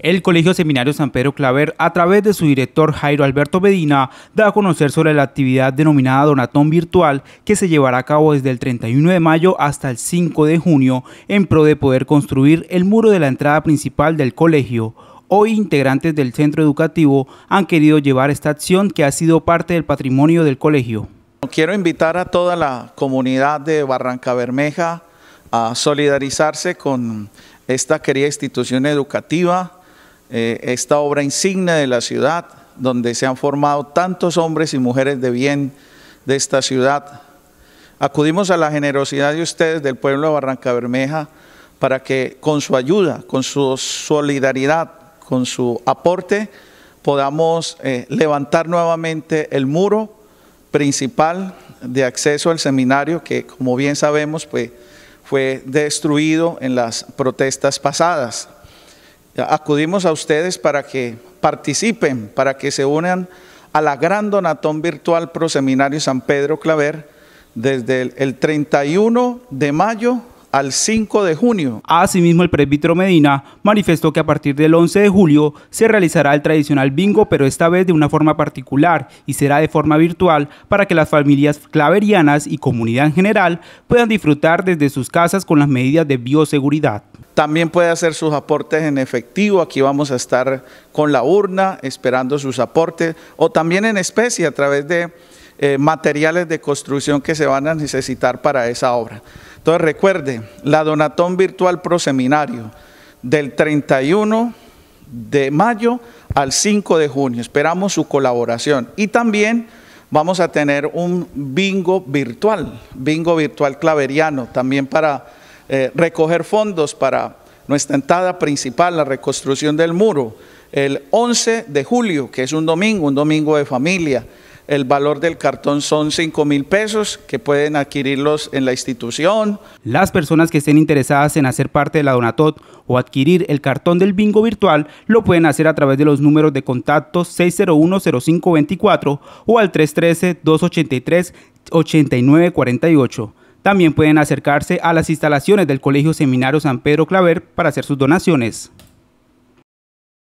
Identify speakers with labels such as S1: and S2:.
S1: El Colegio Seminario San Pedro Claver, a través de su director Jairo Alberto Medina, da a conocer sobre la actividad denominada Donatón Virtual, que se llevará a cabo desde el 31 de mayo hasta el 5 de junio, en pro de poder construir el muro de la entrada principal del colegio hoy integrantes del centro educativo han querido llevar esta acción que ha sido parte del patrimonio del colegio.
S2: Quiero invitar a toda la comunidad de Barranca Bermeja a solidarizarse con esta querida institución educativa eh, esta obra insignia de la ciudad, donde se han formado tantos hombres y mujeres de bien de esta ciudad. Acudimos a la generosidad de ustedes del pueblo de Barranca Bermeja para que con su ayuda, con su solidaridad, con su aporte, podamos eh, levantar nuevamente el muro principal de acceso al seminario que, como bien sabemos, pues, fue destruido en las protestas pasadas acudimos a ustedes para que participen, para que se unan a la gran donatón virtual Pro Seminario San Pedro Claver desde el 31 de mayo al 5 de junio.
S1: Asimismo, el presbítero Medina manifestó que a partir del 11 de julio se realizará el tradicional bingo, pero esta vez de una forma particular y será de forma virtual para que las familias claverianas y comunidad en general puedan disfrutar
S2: desde sus casas con las medidas de bioseguridad. También puede hacer sus aportes en efectivo. Aquí vamos a estar con la urna esperando sus aportes. O también en especie a través de eh, materiales de construcción que se van a necesitar para esa obra. Entonces recuerde, la Donatón Virtual Pro Seminario del 31 de mayo al 5 de junio. Esperamos su colaboración. Y también vamos a tener un bingo virtual, bingo virtual claveriano, también para eh, recoger fondos para nuestra entrada principal, la reconstrucción del muro, el 11 de julio, que es un domingo, un domingo de familia. El valor del cartón son 5 mil pesos que pueden adquirirlos en la institución.
S1: Las personas que estén interesadas en hacer parte de la Donatot o adquirir el cartón del bingo virtual lo pueden hacer a través de los números de contacto 601 o al 313-283-8948. También pueden acercarse a las instalaciones del Colegio Seminario San Pedro Claver para hacer sus donaciones.